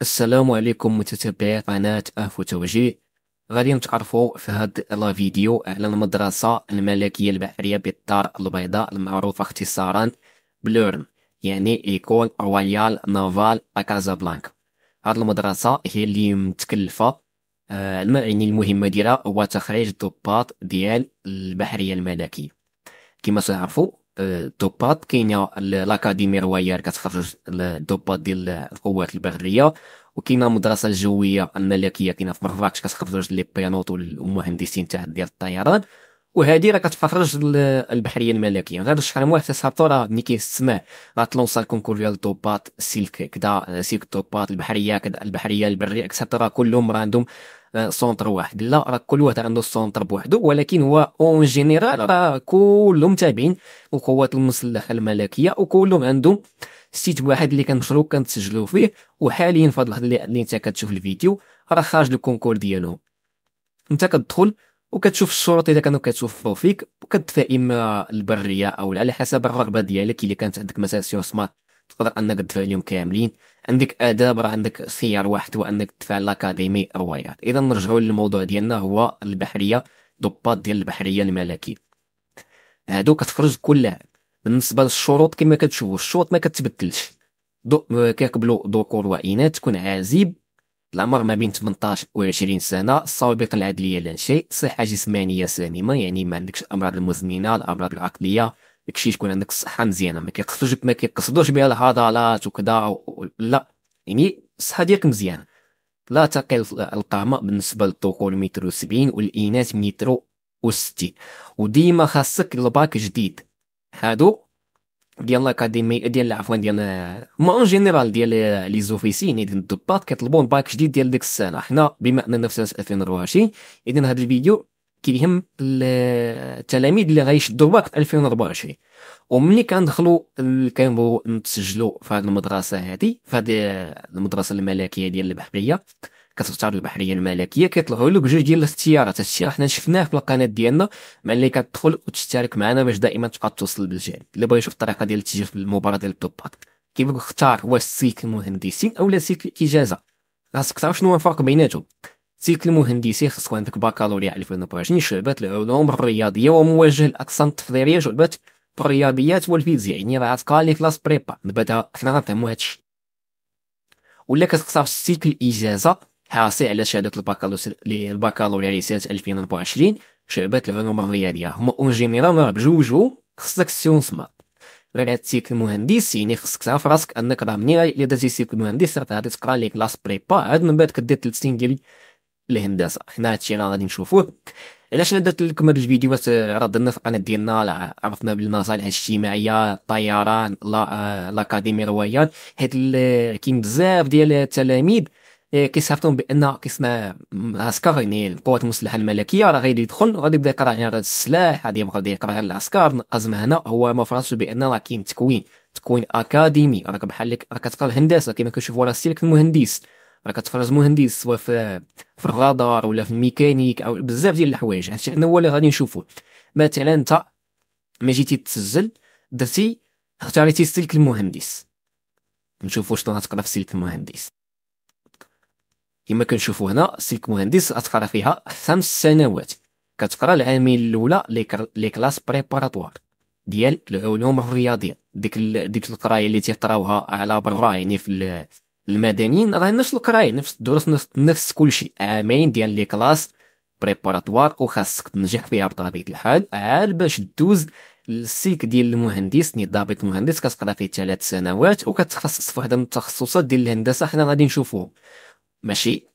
السلام عليكم متتبعي قناة أف وتوجيه غادي نتعرفوا في هاد لا فيديو على المدرسة الملكية البحرية بالدار البيضاء المعروفة اختصارا بلورن يعني إيكول رويال نافال بلانك هاد المدرسة هي اللي متكلفة آه المهمة ديالها هو تخريج الضباط ديال البحرية الملكية كما تعرفوا الضباط كاينه لاكاديمي رويال كتخرج الضباط ديال القوات البريه وكاينه المدرسه الجويه الملكيه كاينه في مراكش كتخرج لي بيانوت والمهندسين تاع ديال الطيران وهذه راه كتفرج البحريه الملكيه غير الشهر تسهبطوا راه ملي كيسمع راه تلونسا الكونكور ديال الطوبات السلك كدا سلك الطوبات البحريه كدا البحريه البريه اكسترا راه كلهم راه عندهم آه، سونتر واحد لا راه كل واحد عنده سونتر بوحدو ولكن هو اون جينيرال راه كلهم تابعين القوات المسلحه الملكيه وكلهم عندهم سيت واحد اللي كنشرو كنتسجلو فيه وحاليا في هاد اللحظه اللي انت كتشوف الفيديو راه خارج الكونكور ديالهم انت كتدخل وكتشوف الشروط اذا كانوا كيتوفروا فيك وكتدفع اما البريه او على حسب الرغبه ديالك الا كانت عندك مثلا سيو سمارت تقدر انك تدفع اليوم كاملين عندك اداب راه عندك خيار واحد هو انك تدفع لاكاديمي رويال اذا نرجعوا للموضوع ديالنا هو البحريه ضباط ديال البحريه الملكي هادو كتخرج كل عام بالنسبه للشروط كما كتشوفوا الشروط ما كتبدلش كيقبلوا ذكور واناث تكون عازب العمر ما بين 18 و 20 سنه الصوابق العدليه شيء صحه جسمانيه سليمه يعني ما عندكش الامراض المزمنه الامراض العقليه داكشي تكون عندك الصحه مزيانه ما كيقصدوش ما كيقصدوش بها العضلات وكذا و... لا يعني الصحه ديالك مزيانه لا تقل القامه بالنسبه للذكور متر و70 والاناث متر و60 وديما خاصك الباك جديد هادو ديال لاكاديمي ديال عفوا ديال ما اون جينيرال ديال لي زوفيسين ديال الضباط كيطلبوا باك جديد ديال ديك السنه حنا بما اننا في سنه 2024 اذا هذا الفيديو كيهم التلاميذ اللي غيشدوا باك في 2024 وملي كندخلوا كنبغوا نتسجلوا في هذه المدرسه هذه في هذه المدرسه الملكيه ديال البحريه كتختار البحريه الملكيه كيطلعوا لك جوج ديال الاختيارات هادشي راه حنا شفناه في القناه ديالنا مع اللي كتدخل وتشترك معنا باش دائما تبقى توصل بالجانب اللي بغا يشوف الطريقه ديال التسجيل في المباراه ديال التوب باك كيف اختار واش سيكل مهندسين اولا سيكل اجازه خاصك تعرف شنو هو الفرق بيناتهم سيكل مهندسي خاصو عندك بكالوريا 2024 شعبات العلوم الرياضيه وموجه الاقسام التحضيريه شعبات الرياضيات والفيزياء يعني راه غتقالي كلاس بريبا من بعد حنا غنفهمو هادشي ولا كتختار السيكل الاجازه حاصي على شهادة البكالوريوس البكالوريا يعني سنة 2024 شعبات العلوم الرياضية هما اون جينيرال راه بجوجو خصك سيون سمارت غير هاد السيكل المهندس يعني خصك تعرف راسك انك راه منين الا دازي السيكل مهندس راه غادي تقرا لي كلاس بريبا عاد من بعد كدير ثلاث سنين ديال الهندسة حنا هادشي راه غادي نشوفوه علاش انا درت لكم هاد الفيديوهات راه درنا في القناة ديالنا عرفنا بالمصالح الاجتماعية الطيران آه، لاكاديمي رويال حيت كاين بزاف ديال التلاميذ إيه، كيصيفطهم بان كيسمى عسكر يعني القوات المسلحه الملكيه راه غادي يدخل غادي يبدا يقرا على السلاح غادي يبقى غادي يقرا على العسكر الازمه هنا هو ما فراسش بان راه كاين تكوين تكوين اكاديمي راك بحال راك كتقرا الهندسه كما كنشوفوا راه ستيلك المهندس راه كتفرز مهندس سواء في في الرادار ولا في الميكانيك او بزاف ديال الحوايج هادشي انا هو اللي غادي نشوفو مثلا انت ما جيتي تسجل درتي اختاريتي سلك المهندس نشوفو شنو غتقرا في سلك المهندس كما كنشوفوا هنا سلك مهندس اتقرا فيها خمس سنوات كتقرا العامين الاولى لي كلاس بريباراتوار ديال العلوم الرياضيه ديك ال... ديك القرايه اللي تيقراوها على برا يعني في المدنيين راه نفس القرايه نفس الدروس نفس, نفس كلشي عامين ديال لي كلاس بريباراتوار وخاصك تنجح فيها بطبيعه الحال عاد باش دوز السلك ديال المهندس ضابط مهندس كتقرا فيه ثلاث سنوات وكتخصص في واحد من التخصصات ديال الهندسه حنا غادي نشوفوه ماشي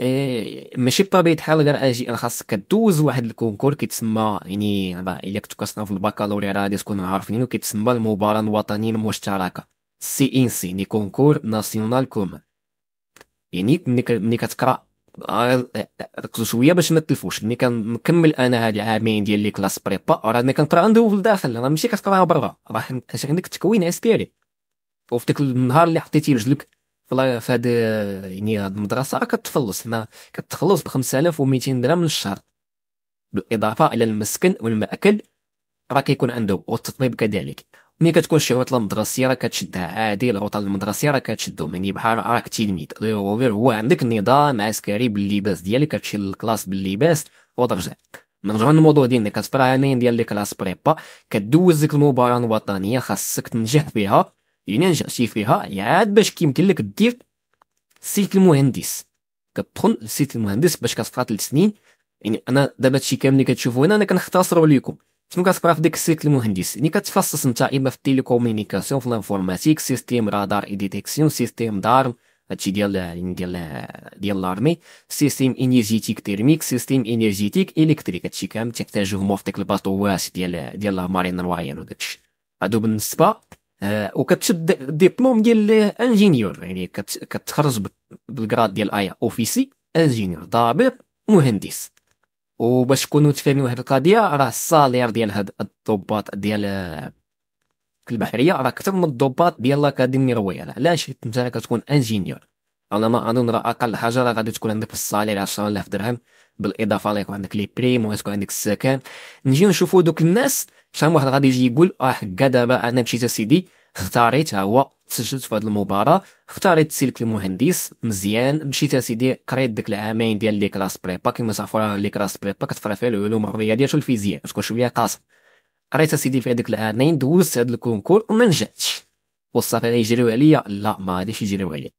إيه ماشي بطبيعه الحال غير اجي انا خاصك كدوز واحد الكونكور كيتسمى يعني الا كنتو كتصناو في البكالوريا راه غادي تكون عارفين كيتسمى المباراه الوطنيه المشتركه سي ان سي يعني كونكور ناسيونال كومان يعني ملي كتقرا ركزوا آه، شويه باش ما تلفوش ملي كنكمل انا هاد العامين ديال لي كلاس بريبا راه ملي كنقرا عنده في الداخل راه ماشي كتقراها برا راه عندك تكوين عسكري وفي ديك النهار اللي حطيتي رجلك في هاد يعني هاد المدرسه راه كتخلص هنا كتخلص ب 5200 درهم للشهر بالاضافه الى المسكن والماكل راه كيكون عنده والتطبيب كذلك ملي كتكون شي عطله مدرسيه راه كتشدها عادي العطل المدرسيه راه كتشدو يعني بحال راك تلميذ غير هو عندك نظام عسكري باللباس ديالك كتمشي للكلاس باللباس وترجع نرجعو للموضوع ديالنا كتبرا عامين يعني ديال لي كلاس بريبا كدوز ديك المباراه الوطنيه خاصك تنجح فيها يعني نجحتي فيها عاد باش كيمكن لك دير سيت المهندس كتدخل لسيت المهندس باش كتقرا ثلاث سنين يعني انا دابا هادشي كامل اللي كتشوفوا هنا انا كنختصروا لكم شنو كتقرا في ديك السيت المهندس يعني كتخصص انت اما في التيليكومونيكاسيون في الانفورماتيك سيستيم رادار اي ديتيكسيون سيستيم دارم هادشي ديال يعني ديال ديال الارمي سيستيم انرجيتيك تيرميك سيستيم انرجيتيك الكتريك هادشي كامل تحتاجوه في ديك الباطوات ديال ديال مارين روايال وداكشي هادو بالنسبه آه، وكتشد ديبلوم ديال انجينيور يعني كتخرج بالكراد ديال ايا اوفيسي انجينيور ضابط مهندس وباش تكونوا تفهموا هذه القضيه راه السالير ديال هاد الضباط ديال آه، البحريه راه اكثر من الضباط ديال الاكاديمي رويال علاش حيت انت كتكون انجينيور انا ما اظن راه اقل حاجه راه غادي تكون عندك في السالير 10000 درهم بالاضافه ليكون عندك لي بريم وغتكون عندك السكن نجيو نشوفوا دوك الناس شحال من واحد غادي يجي يقول اه حكا دابا انا مشيت اسيدي اختاريت ها هو تسجلت في هذه المباراه اختاريت سلك المهندس مزيان مشيت اسيدي قريت ديك العامين ديال لي كلاس بريبا كيما تعرفوا لي كلاس بريبا كتفرق فيها العلوم الرياضيه والفيزياء تكون شويه قاصر قريت اسيدي في هذيك العامين دوزت هذا الكونكور وما نجحتش والصافي يجريو عليا لا ما غاديش يجريو عليا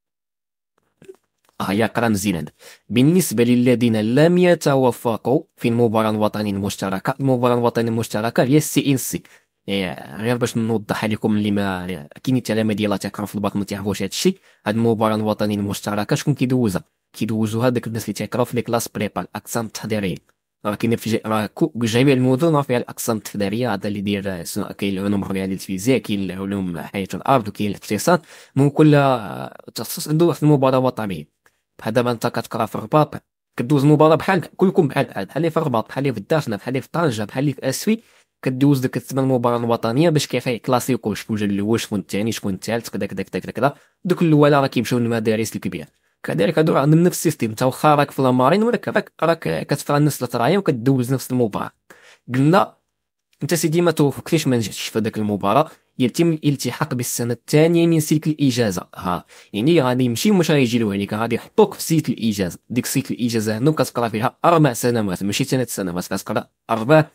هي آه، هذا بالنسبة للذين لم يتوفقوا في المباراة الوطنية المشتركة المباراة الوطنية المشتركة هي السي ان سي إيه، غير باش نوضح لكم اللي ما كاين ديال ديالها تيقراو في الباط ما تيعرفوش الشيء هاد المباراة الوطنية المشتركة شكون كيدوزها كيدوزوها داك الناس اللي تيقراو في لي كلاس بريبا الأقسام التحضيرية راه كاين في راه جميع المدن راه فيها الاقسام التحضيريه هذا اللي دير كاين العلوم الرياضيه الفيزياء كاين العلوم حياه الارض وكاين الاقتصاد من كل آه، تخصص عنده واحد المباراه وطنيه بحال دابا انت كتقرا في الرباط كدوز مباراه بحال كلكم بحال بحال بحال اللي في الرباط بحال اللي في الداخنه بحال اللي في طنجه بحال اللي في اسفي كدوز ديك الثمان مباراه الوطنيه باش كيفاي كلاسيكو شكون جا الاول شكون الثاني شكون الثالث كذا كذا كذا كذا دوك الاولى راه كيمشيو للمدارس الكبيره كذلك هادو راه عندهم نفس السيستيم تا واخا راك في لامارين ولكن راك راك كتفرى نفس الطرايه وكدوز نفس المباراه قلنا انت سيدي ما توفقتيش ما نجحتش في هذيك المباراه يتم الالتحاق بالسنه الثانيه من سلك الاجازه ها يعني غادي يمشي مش غيجيلو عليك غادي يحطوك في سلك الاجازه ديك سلك الاجازه هنا كتقرا فيها اربع سنوات ماشي ثلاث سنوات كتقرا اربع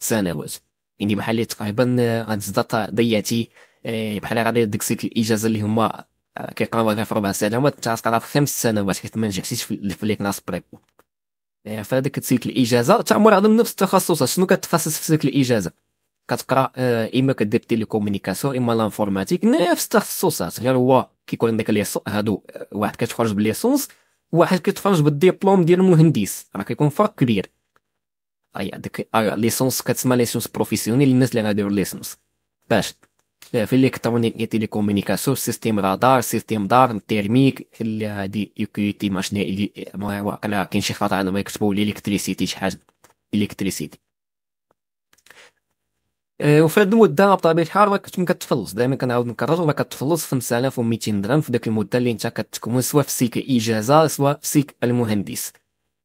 سنوات يعني بحال اللي تقريبا غتزاد ضيعتي آه، بحال غادي ديك سلك الاجازه اللي هما آه، كيقراو فيها في اربع سنوات تقرا في خمس سنوات حيت ما نجحتيش في لي كلاس بريبو في يعني هذاك تسلك الاجازه تامر على نفس التخصص شنو كتخصص في سلك الاجازه كتقرا آه، اما كدير تيليكومونيكاسيون اما لانفورماتيك نفس التخصصات غير هو كيكون عندك لي هادو آه، واحد كتخرج بليسونس واحد كيتخرج بالدبلوم ديال المهندس راه كيكون فرق كبير اي هذيك آه، ليسونس كتسمى ليسونس بروفيسيونيل الناس اللي غاديروا ليسونس باش في اي تيليكومونيكاسيون سيستيم رادار سيستيم دار تيرميك هادي يوكيتي ما شنو مو واقيلا كاين شي خطا عندهم يكتبوا الالكتريسيتي شي حاجه الكتريسيتي وفي هاد المده بطبيعه الحال راك كنت كتفلص دائما كنعاود نكرر راه كتفلس 5200 درهم في ديك المده اللي انت كتكون سوا في سيك اجازه سوا في سيك المهندس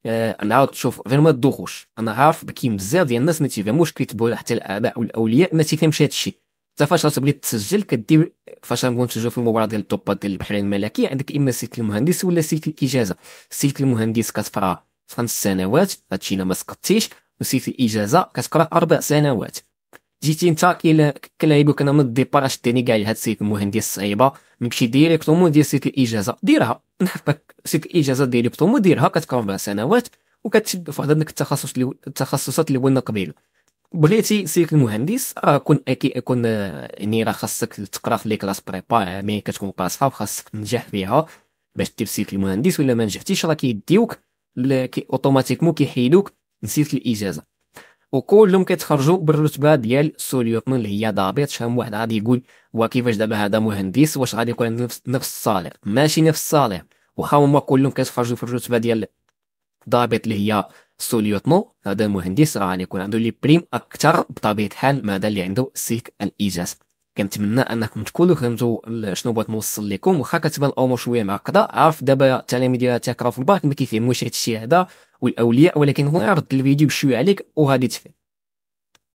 انا نعاود تشوف غير ما تدوخوش انا عارف كاين بزاف ديال الناس ما تيفهموش كيتبعوا حتى الاباء والاولياء ما تيفهمش هادشي حتى فاش غتبغي تسجل كدير فاش غنكون تسجل في المباراه ديال الضباط ديال البحرين الملكي عندك اما سيت المهندس ولا سيت الاجازه سيت المهندس كتقرا خمس سنوات هادشي الا ما سقطتيش وسيت الاجازه كتقرا اربع سنوات جيتي نتا الى كلاعب انا من الديبار شديني كاع هاد سيت المهندس صعيبه نمشي ديريكتومون ديال سيت الاجازه ديرها نحطك سيت الاجازه ديريكتومون ديرها كتقرا اربع سنوات وكتشد في عدد التخصص التخصصات اللي قلنا قبيل بغيتي سير المهندس راه كون كون يعني راه خاصك تقرا في لي كلاس بريبا آه، مي كتكون قاصحه وخاصك تنجح فيها باش دير سيرك المهندس ولا ما نجحتيش راه كيديوك كي اوتوماتيكمون كيحيدوك من نسيت الاجازه وكلهم كيتخرجوا بالرتبه ديال سوليوتمون اللي هي ضابط شحال واحد غادي يقول وكيفاش دابا هذا مهندس واش غادي يكون نفس نفس الصالير ماشي نفس الصالير واخا هما كلهم كيتخرجوا في الرتبه ديال ضابط اللي هي سو هذا المهندس راه غادي يكون عنده لي بريم اكثر بطبيعه الحال مع هذا اللي عنده سلك الايجاز كنتمنى انكم تكونوا فهمتوا شنو بغيت نوصل لكم واخا كتبان الامور شويه معقده عارف دابا التلاميذ ديال تاكرا في الباك ما كيفهموش هادشي هذا والاولياء ولكن هو رد الفيديو بشويه عليك وغادي تفهم